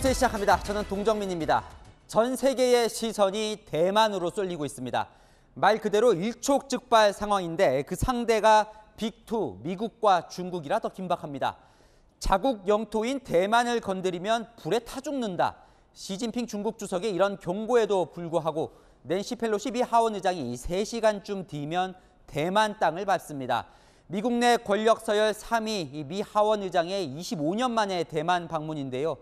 뉴스 시작합니다. 저는 동정민입니다. 전 세계의 시선이 대만으로 쏠리고 있습니다. 말 그대로 일촉즉발 상황인데 그 상대가 빅2 미국과 중국이라 더 긴박합니다. 자국 영토인 대만을 건드리면 불에 타 죽는다. 시진핑 중국 주석의 이런 경고에도 불구하고 낸시 펠로시 미 하원 의장이 3시간쯤 뒤면 대만 땅을 밟습니다. 미국 내 권력 서열 3위 미 하원 의장의 25년 만에 대만 방문인데요.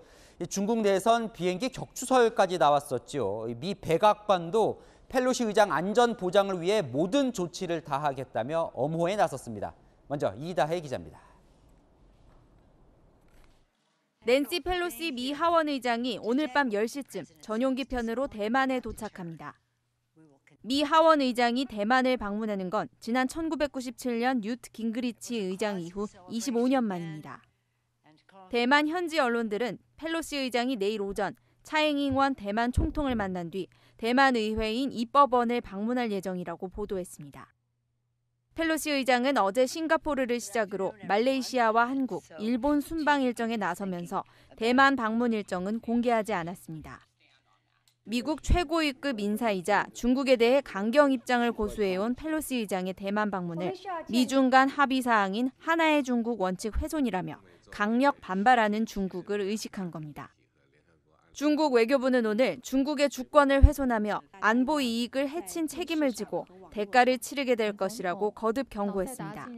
중국 내선 비행기 격추설까지 나왔었지요. 미 백악관도 펠로시 의장 안전 보장을 위해 모든 조치를 다하겠다며 엄호에 나섰습니다. 먼저 이다혜 기자입니다. 낸시 펠로시 미 하원 의장이 오늘 밤 10시쯤 전용기 편으로 대만에 도착합니다. 미 하원 의장이 대만을 방문하는 건 지난 1997년 뉴트 깅그리치 의장 이후 25년 만입니다. 대만 현지 언론들은 펠로시 의장이 내일 오전 차행잉원 대만 총통을 만난 뒤 대만 의회인 입법원을 방문할 예정이라고 보도했습니다. 펠로시 의장은 어제 싱가포르를 시작으로 말레이시아와 한국, 일본 순방 일정에 나서면서 대만 방문 일정은 공개하지 않았습니다. 미국 최고위급 인사이자 중국에 대해 강경 입장을 고수해온 펠로시 의장의 대만 방문을 미중 간 합의 사항인 하나의 중국 원칙 훼손이라며 강력 반발하는 중국을 의식한 겁니다. 중국 외교부는 오늘 중국의 주권을 훼손하며 안보 이익을 해친 책임을 지고 대가를 치르게 될 것이라고 거듭 경고했습니다.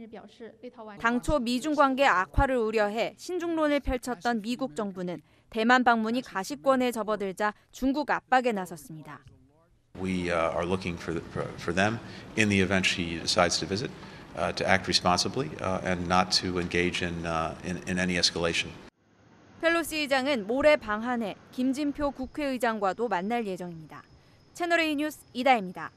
당초 미중 관계 악화를 우려해 신중론을 펼쳤던 미국 정부는 대만 방문이 가시권에 접어들자 중국 압박에 나섰습니다. We uh, are looking for, for them in the event she decides to visit. to act responsibly and not to engage in, in, in any escalation. 펠로시 의장은 모레 방한해 김진표 국회의장과도 만날 예정입니다. 채널A 뉴스 이다입니다.